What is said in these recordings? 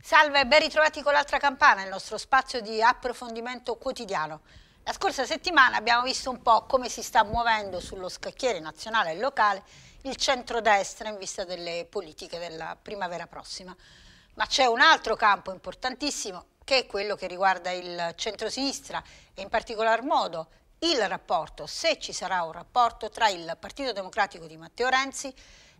Salve, ben ritrovati con l'altra campana, il nostro spazio di approfondimento quotidiano. La scorsa settimana abbiamo visto un po' come si sta muovendo sullo scacchiere nazionale e locale il centrodestra in vista delle politiche della primavera prossima. Ma c'è un altro campo importantissimo che è quello che riguarda il centrosinistra e in particolar modo il rapporto, se ci sarà un rapporto tra il Partito Democratico di Matteo Renzi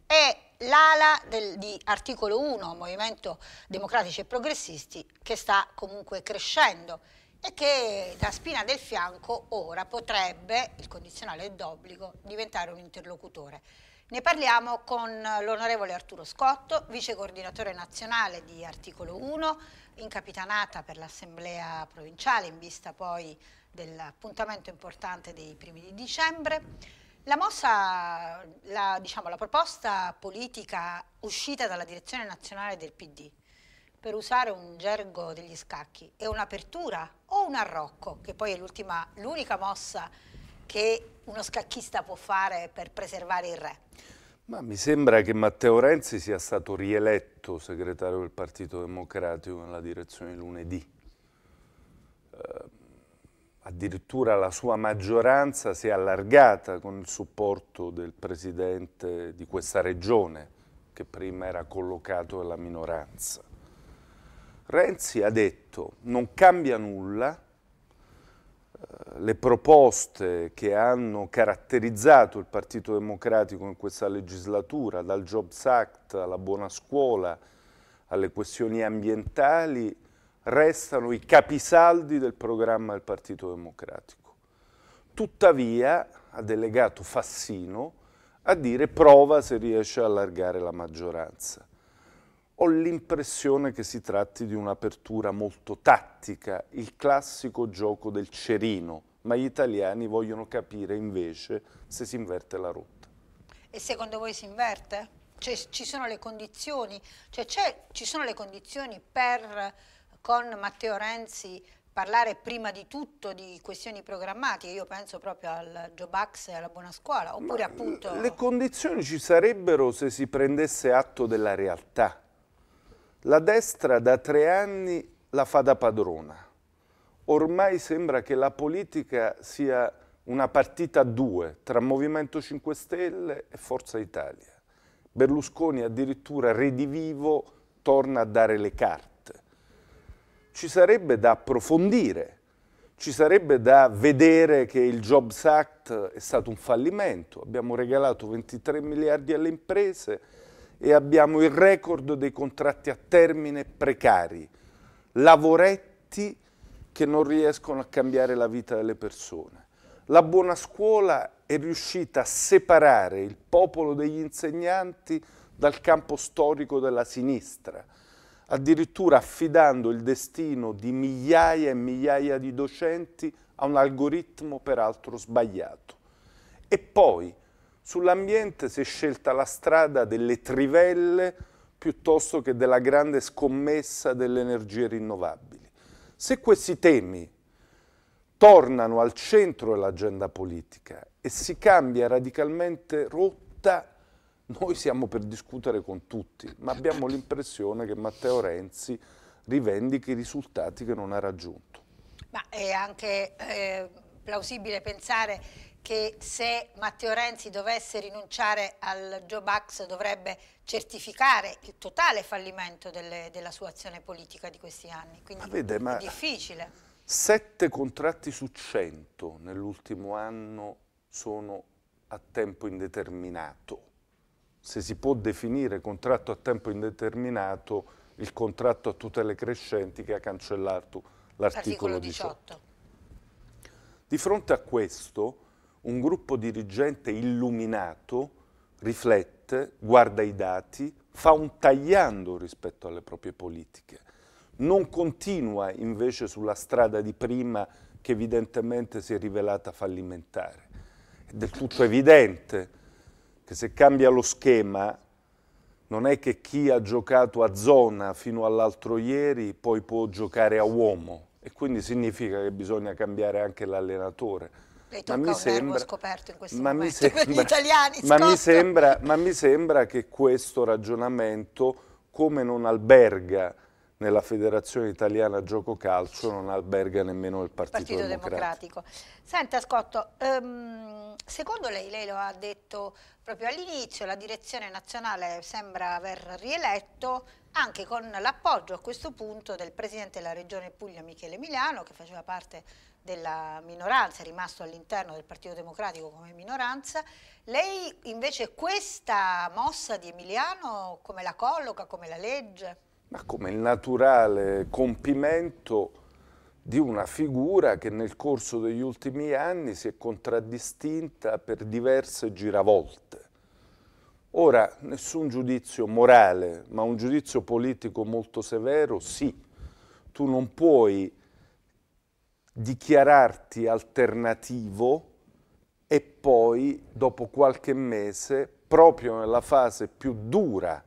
e l'ala di articolo 1, Movimento Democratici e Progressisti, che sta comunque crescendo e che da spina del fianco ora potrebbe, il condizionale è d'obbligo, diventare un interlocutore. Ne parliamo con l'onorevole Arturo Scotto, vice coordinatore nazionale di Articolo 1, incapitanata per l'Assemblea provinciale in vista poi dell'appuntamento importante dei primi di dicembre. La mossa, la, diciamo, la proposta politica uscita dalla direzione nazionale del PD, per usare un gergo degli scacchi, è un'apertura o un arrocco, che poi è l'unica mossa che uno scacchista può fare per preservare il re? Ma mi sembra che Matteo Renzi sia stato rieletto segretario del Partito Democratico nella direzione lunedì. Eh, addirittura la sua maggioranza si è allargata con il supporto del presidente di questa regione, che prima era collocato alla minoranza. Renzi ha detto non cambia nulla, eh, le proposte che hanno caratterizzato il Partito Democratico in questa legislatura, dal Jobs Act alla buona scuola, alle questioni ambientali, restano i capisaldi del programma del Partito Democratico. Tuttavia ha delegato Fassino a dire prova se riesce a allargare la maggioranza. Ho l'impressione che si tratti di un'apertura molto tattica, il classico gioco del cerino, ma gli italiani vogliono capire invece se si inverte la rotta. E secondo voi si inverte? Cioè, ci sono le condizioni, cioè, ci sono le condizioni per con Matteo Renzi parlare prima di tutto di questioni programmatiche, io penso proprio al Jobax e alla buona scuola, oppure Ma appunto... Le condizioni ci sarebbero se si prendesse atto della realtà, la destra da tre anni la fa da padrona. Ormai sembra che la politica sia una partita a due tra Movimento 5 Stelle e Forza Italia. Berlusconi addirittura redivivo torna a dare le carte. Ci sarebbe da approfondire, ci sarebbe da vedere che il Jobs Act è stato un fallimento, abbiamo regalato 23 miliardi alle imprese, e abbiamo il record dei contratti a termine precari, lavoretti che non riescono a cambiare la vita delle persone. La buona scuola è riuscita a separare il popolo degli insegnanti dal campo storico della sinistra, addirittura affidando il destino di migliaia e migliaia di docenti a un algoritmo peraltro sbagliato. E poi Sull'ambiente si è scelta la strada delle trivelle piuttosto che della grande scommessa delle energie rinnovabili. Se questi temi tornano al centro dell'agenda politica e si cambia radicalmente rotta, noi siamo per discutere con tutti, ma abbiamo l'impressione che Matteo Renzi rivendichi i risultati che non ha raggiunto. Ma è anche eh, plausibile pensare che se Matteo Renzi dovesse rinunciare al Job Axe dovrebbe certificare il totale fallimento delle, della sua azione politica di questi anni. Quindi ma vede, ma è difficile. Sette contratti su cento nell'ultimo anno sono a tempo indeterminato. Se si può definire contratto a tempo indeterminato il contratto a tutele crescenti che ha cancellato l'articolo 18. 18. Di fronte a questo un gruppo dirigente illuminato riflette, guarda i dati, fa un tagliando rispetto alle proprie politiche, non continua invece sulla strada di prima che evidentemente si è rivelata fallimentare. È del tutto evidente che se cambia lo schema non è che chi ha giocato a zona fino all'altro ieri poi può giocare a uomo e quindi significa che bisogna cambiare anche l'allenatore lei tocca ma mi sembra, scoperto in questo ma momento sembra, per gli italiani. Ma mi, sembra, ma mi, sembra, che questo ragionamento, come non alberga nella Federazione Italiana Gioco Calcio, non alberga nemmeno il Partito, Partito Democratico. Democratico. Senta Scotto, um, ehm, secondo lei, lei lo ha detto proprio all'inizio, la direzione nazionale sembra aver rieletto anche con l'appoggio a questo punto del Presidente della Regione Puglia Michele Miliano che faceva parte della minoranza, è rimasto all'interno del Partito Democratico come minoranza. Lei invece questa mossa di Emiliano come la colloca, come la legge? Ma come il naturale compimento di una figura che nel corso degli ultimi anni si è contraddistinta per diverse giravolte. Ora, nessun giudizio morale, ma un giudizio politico molto severo, sì. Tu non puoi dichiararti alternativo e poi, dopo qualche mese, proprio nella fase più dura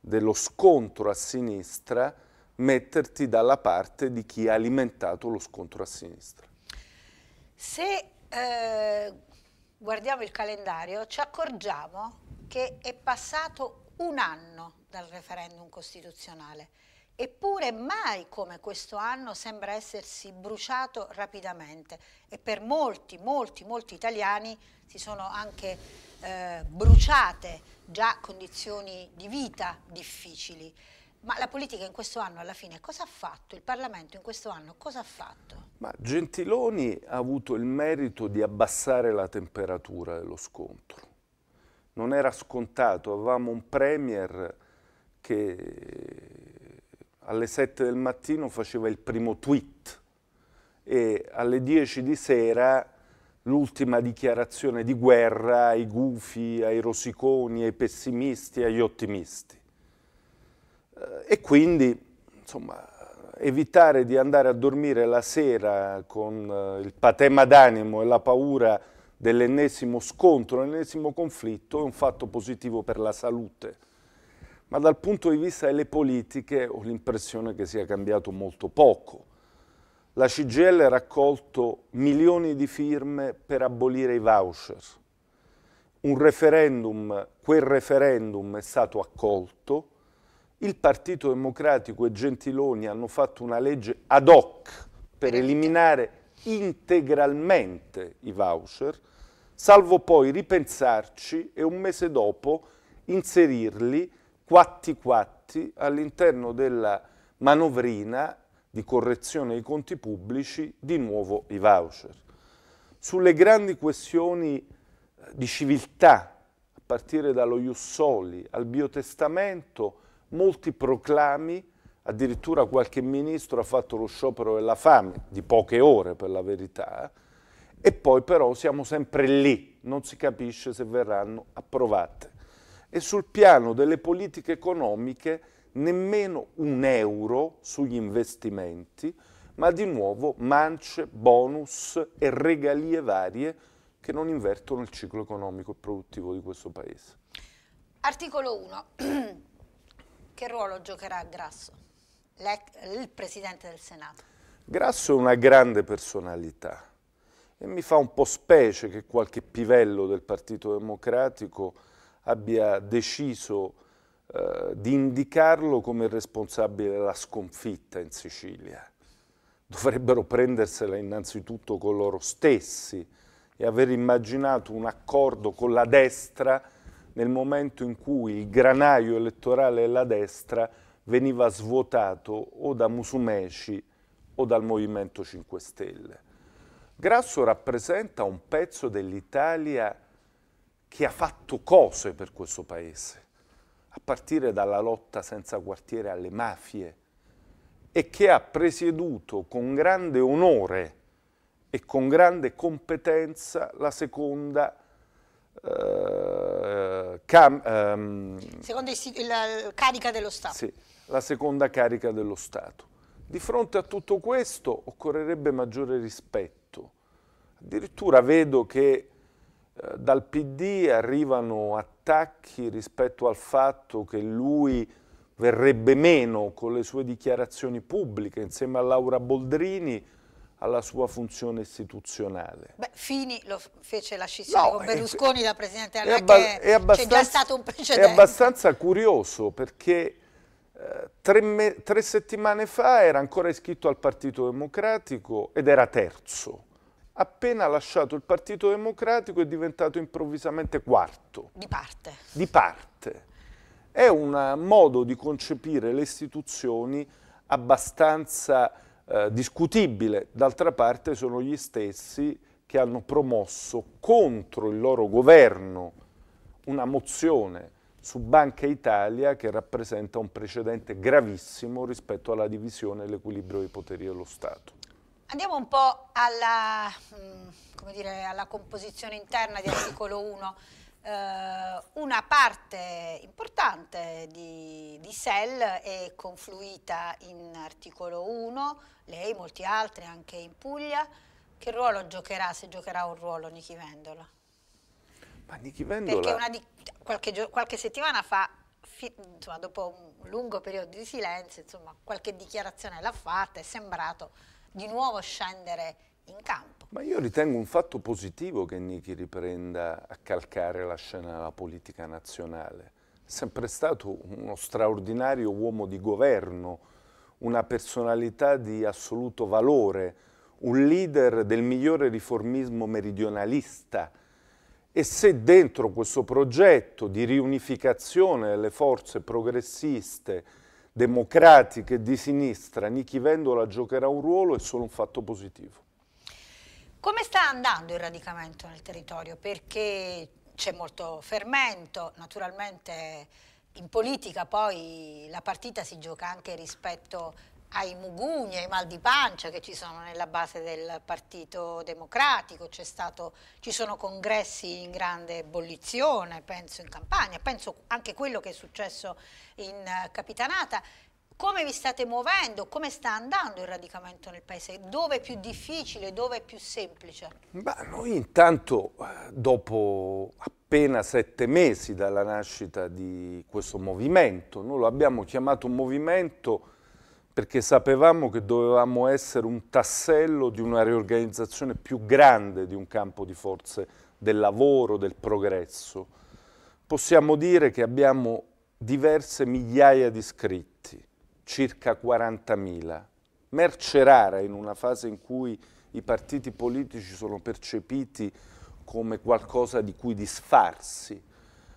dello scontro a sinistra, metterti dalla parte di chi ha alimentato lo scontro a sinistra. Se eh, guardiamo il calendario ci accorgiamo che è passato un anno dal referendum costituzionale Eppure mai come questo anno sembra essersi bruciato rapidamente e per molti, molti, molti italiani si sono anche eh, bruciate già condizioni di vita difficili. Ma la politica in questo anno alla fine cosa ha fatto? Il Parlamento in questo anno cosa ha fatto? Ma Gentiloni ha avuto il merito di abbassare la temperatura dello scontro. Non era scontato, avevamo un Premier che alle 7 del mattino faceva il primo tweet e alle 10 di sera l'ultima dichiarazione di guerra ai gufi, ai rosiconi, ai pessimisti, agli ottimisti. Eh, e quindi, insomma, evitare di andare a dormire la sera con eh, il patema d'animo e la paura dell'ennesimo scontro, l'ennesimo conflitto è un fatto positivo per la salute ma dal punto di vista delle politiche ho l'impressione che sia cambiato molto poco. La CGL ha raccolto milioni di firme per abolire i voucher. Un referendum, quel referendum è stato accolto, il Partito Democratico e Gentiloni hanno fatto una legge ad hoc per eliminare integralmente i voucher, salvo poi ripensarci e un mese dopo inserirli quatti quatti all'interno della manovrina di correzione dei conti pubblici, di nuovo i voucher. Sulle grandi questioni eh, di civiltà, a partire dallo Jussoli al biotestamento, molti proclami, addirittura qualche ministro ha fatto lo sciopero della fame, di poche ore per la verità, e poi però siamo sempre lì, non si capisce se verranno approvate e sul piano delle politiche economiche nemmeno un euro sugli investimenti, ma di nuovo mance, bonus e regalie varie che non invertono il ciclo economico e produttivo di questo Paese. Articolo 1. che ruolo giocherà Grasso, il Presidente del Senato? Grasso è una grande personalità e mi fa un po' specie che qualche pivello del Partito Democratico abbia deciso eh, di indicarlo come responsabile della sconfitta in Sicilia. Dovrebbero prendersela innanzitutto con loro stessi e aver immaginato un accordo con la destra nel momento in cui il granaio elettorale della destra veniva svuotato o da Musumeci o dal Movimento 5 Stelle. Grasso rappresenta un pezzo dell'Italia che ha fatto cose per questo paese, a partire dalla lotta senza quartiere alle mafie e che ha presieduto con grande onore e con grande competenza la seconda eh, cam, ehm, seconda la carica dello Stato. Sì, la seconda carica dello Stato. Di fronte a tutto questo occorrerebbe maggiore rispetto. Addirittura vedo che eh, dal PD arrivano attacchi rispetto al fatto che lui verrebbe meno con le sue dichiarazioni pubbliche insieme a Laura Boldrini alla sua funzione istituzionale. Beh, Fini lo fece la scissione no, con eh, Berlusconi è, da presidente della che c'è già stato un precedente. È abbastanza curioso perché eh, tre, tre settimane fa era ancora iscritto al Partito Democratico ed era terzo appena lasciato il Partito Democratico è diventato improvvisamente quarto. Di parte. Di parte. È un eh, modo di concepire le istituzioni abbastanza eh, discutibile. D'altra parte sono gli stessi che hanno promosso contro il loro governo una mozione su Banca Italia che rappresenta un precedente gravissimo rispetto alla divisione e all'equilibrio dei poteri dello Stato. Andiamo un po' alla, mm, dire, alla composizione interna di articolo 1. Eh, una parte importante di, di SEL è confluita in articolo 1, lei, e molti altri anche in Puglia. Che ruolo giocherà, se giocherà un ruolo, Nichi Vendola? Ma Nichi Vendola... Perché di, qualche, qualche settimana fa insomma, dopo un lungo periodo di silenzio, insomma, qualche dichiarazione l'ha fatta, è sembrato di nuovo scendere in campo. Ma io ritengo un fatto positivo che Niki riprenda a calcare la scena della politica nazionale. È sempre stato uno straordinario uomo di governo, una personalità di assoluto valore, un leader del migliore riformismo meridionalista. E se dentro questo progetto di riunificazione delle forze progressiste democratiche di sinistra, Nichi Vendola giocherà un ruolo è solo un fatto positivo. Come sta andando il radicamento nel territorio? Perché c'è molto fermento, naturalmente in politica poi la partita si gioca anche rispetto ai mugugni, ai mal di pancia che ci sono nella base del Partito Democratico, stato, ci sono congressi in grande ebollizione, penso in Campania, penso anche quello che è successo in eh, Capitanata. Come vi state muovendo? Come sta andando il radicamento nel paese? Dove è più difficile? Dove è più semplice? Beh, noi intanto, eh, dopo appena sette mesi dalla nascita di questo movimento, noi lo abbiamo chiamato un movimento perché sapevamo che dovevamo essere un tassello di una riorganizzazione più grande di un campo di forze del lavoro, del progresso. Possiamo dire che abbiamo diverse migliaia di iscritti, circa 40.000, merce rara in una fase in cui i partiti politici sono percepiti come qualcosa di cui disfarsi.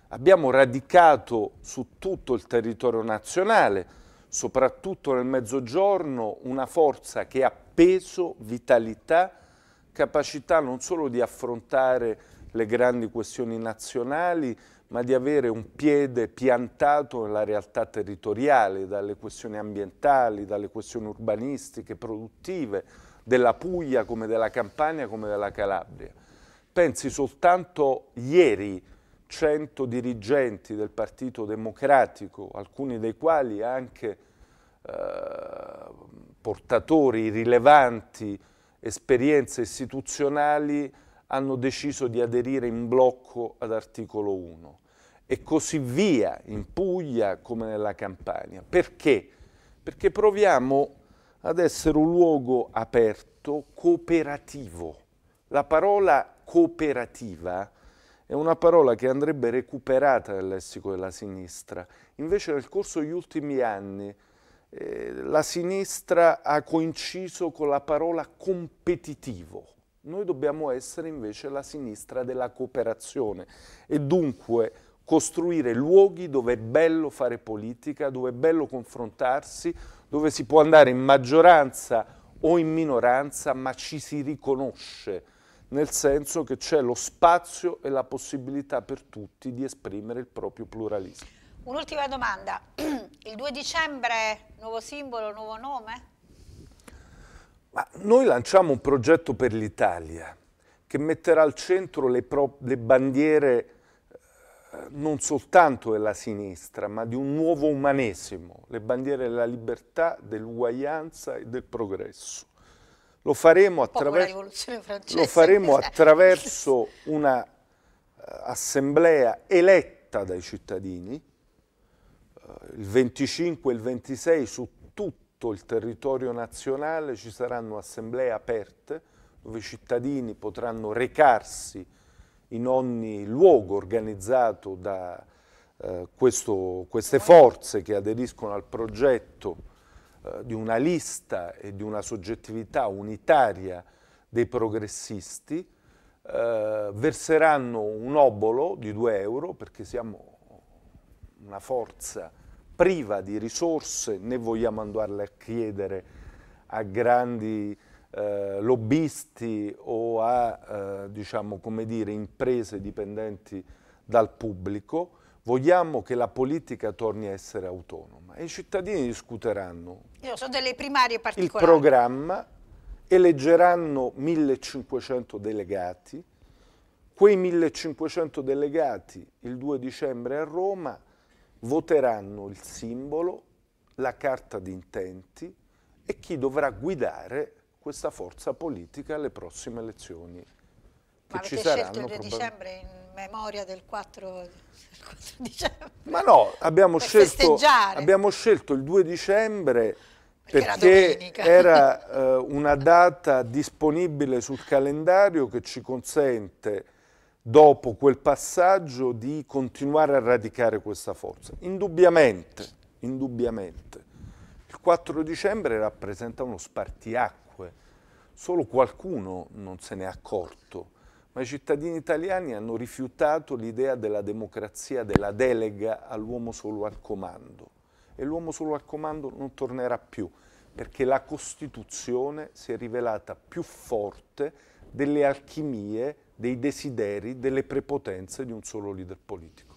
Abbiamo radicato su tutto il territorio nazionale soprattutto nel mezzogiorno, una forza che ha peso, vitalità, capacità non solo di affrontare le grandi questioni nazionali, ma di avere un piede piantato nella realtà territoriale, dalle questioni ambientali, dalle questioni urbanistiche, produttive, della Puglia come della Campania come della Calabria. Pensi soltanto ieri 100 dirigenti del Partito Democratico, alcuni dei quali anche eh, portatori rilevanti esperienze istituzionali, hanno deciso di aderire in blocco ad articolo 1 e così via in Puglia come nella Campania. Perché? Perché proviamo ad essere un luogo aperto, cooperativo. La parola cooperativa è una parola che andrebbe recuperata nel lessico della sinistra. Invece nel corso degli ultimi anni eh, la sinistra ha coinciso con la parola competitivo. Noi dobbiamo essere invece la sinistra della cooperazione e dunque costruire luoghi dove è bello fare politica, dove è bello confrontarsi, dove si può andare in maggioranza o in minoranza, ma ci si riconosce nel senso che c'è lo spazio e la possibilità per tutti di esprimere il proprio pluralismo. Un'ultima domanda, il 2 dicembre nuovo simbolo, nuovo nome? Ma noi lanciamo un progetto per l'Italia che metterà al centro le, le bandiere eh, non soltanto della sinistra, ma di un nuovo umanesimo, le bandiere della libertà, dell'uguaglianza e del progresso. Lo faremo, francese, lo faremo attraverso una eh, assemblea eletta dai cittadini, eh, il 25 e il 26 su tutto il territorio nazionale ci saranno assemblee aperte dove i cittadini potranno recarsi in ogni luogo organizzato da eh, questo, queste forze che aderiscono al progetto eh, di una lista e di una soggettività unitaria dei progressisti, eh, verseranno un obolo di 2 euro perché siamo una forza priva di risorse, né vogliamo andarle a chiedere a grandi eh, lobbisti o a eh, diciamo, dire, imprese dipendenti dal pubblico, vogliamo che la politica torni a essere autonoma programma e i cittadini discuteranno. Io sono delle primarie particolari. Il programma, eleggeranno 1500 delegati, quei 1500 delegati il 2 dicembre a Roma voteranno il simbolo, la carta d'intenti e chi dovrà guidare questa forza politica alle prossime elezioni. Che Ma avete ci saranno, scelto il 2 dicembre in memoria del 4, del 4 dicembre. Ma no, abbiamo scelto, abbiamo scelto, il 2 dicembre perché, perché era, era eh, una data disponibile sul calendario che ci consente dopo quel passaggio di continuare a radicare questa forza. Indubbiamente, indubbiamente. Il 4 dicembre rappresenta uno spartiacque, solo qualcuno non se n'è accorto ma i cittadini italiani hanno rifiutato l'idea della democrazia, della delega all'uomo solo al comando. E l'uomo solo al comando non tornerà più, perché la Costituzione si è rivelata più forte delle alchimie, dei desideri, delle prepotenze di un solo leader politico.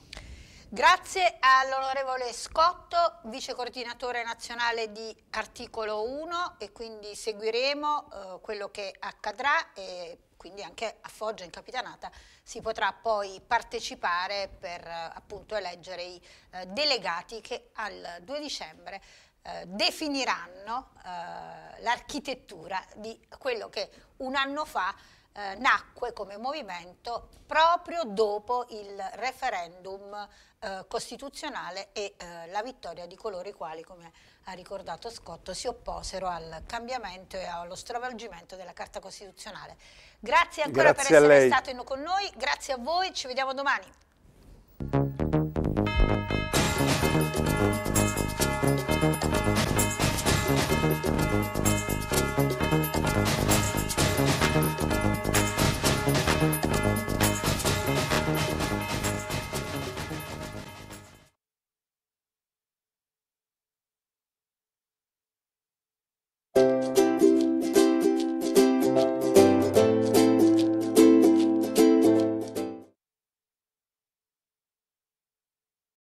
Grazie all'onorevole Scotto, vice coordinatore nazionale di Articolo 1 e quindi seguiremo eh, quello che accadrà e quindi anche a Foggia in Capitanata si potrà poi partecipare per eh, appunto eleggere i eh, delegati che al 2 dicembre eh, definiranno eh, l'architettura di quello che un anno fa eh, nacque come movimento proprio dopo il referendum eh, costituzionale e eh, la vittoria di coloro i quali, come ha ricordato Scotto, si opposero al cambiamento e allo stravolgimento della Carta Costituzionale. Grazie ancora grazie per essere stato con noi, grazie a voi, ci vediamo domani.